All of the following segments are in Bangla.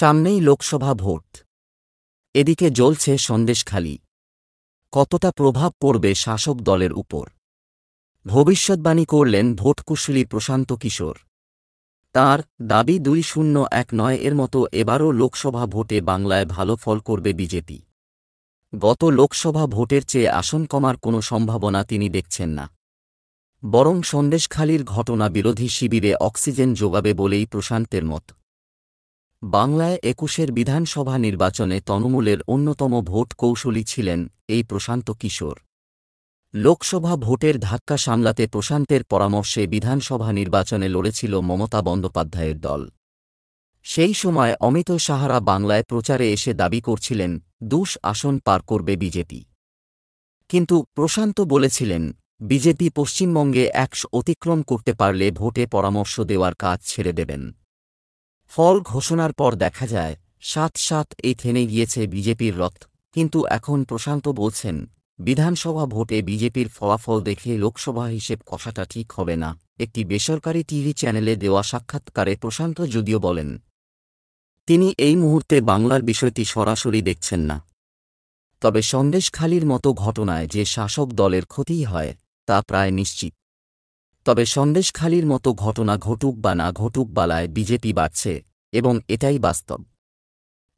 সামনেই লোকসভা ভোট এদিকে জ্বলছে সন্দেশখালি কতটা প্রভাব পড়বে শাসক দলের উপর ভবিষ্যৎবাণী করলেন ভোটকুশলী প্রশান্ত কিশোর তার দাবি দুই শূন্য এক নয় এর মতো এবারও লোকসভা ভোটে বাংলায় ভালো ফল করবে বিজেপি গত লোকসভা ভোটের চেয়ে আসন কমার কোনো সম্ভাবনা তিনি দেখছেন না বরং সন্দেশখালীর ঘটনা বিরোধী শিবিরে অক্সিজেন যোগাবে বলেই প্রশান্তের মত বাংলায় একুশের বিধানসভা নির্বাচনে তণমূলের অন্যতম ভোট কৌশলী ছিলেন এই প্রশান্ত কিশোর লোকসভা ভোটের ধাক্কা সামলাতে প্রশান্তের পরামর্শে বিধানসভা নির্বাচনে লড়েছিল মমতা বন্দ্যোপাধ্যায়ের দল সেই সময় অমিত সাহারা বাংলায় প্রচারে এসে দাবি করছিলেন দুশ আসন পার করবে বিজেপি কিন্তু প্রশান্ত বলেছিলেন বিজেপি পশ্চিমবঙ্গে একশ অতিক্রম করতে পারলে ভোটে পরামর্শ দেওয়ার কাজ ছেড়ে দেবেন ফল ঘোষণার পর দেখা যায় সাত সাত এই থেনে গিয়েছে বিজেপির রথ কিন্তু এখন প্রশান্ত বলছেন বিধানসভা ভোটে বিজেপির ফলাফল দেখে লোকসভা হিসেব কষাটা ঠিক হবে না একটি বেসরকারি টিভি চ্যানেলে দেওয়া সাক্ষাৎকারে প্রশান্ত যদিও বলেন তিনি এই মুহূর্তে বাংলার বিষয়টি সরাসরি দেখছেন না তবে সন্দেশখালির মতো ঘটনায় যে শাসক দলের ক্ষতিই হয় তা প্রায় নিশ্চিত তবে সন্দেশখালির মতো ঘটনা ঘটুক বা না ঘটুক বালায় বিজেপি বাড়ছে এবং এটাই বাস্তব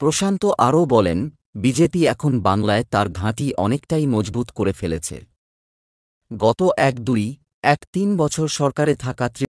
প্রশান্ত আরও বলেন বিজেপি এখন বাংলায় তার ঘাঁটি অনেকটাই মজবুত করে ফেলেছে গত এক দুই এক তিন বছর সরকারে থাকা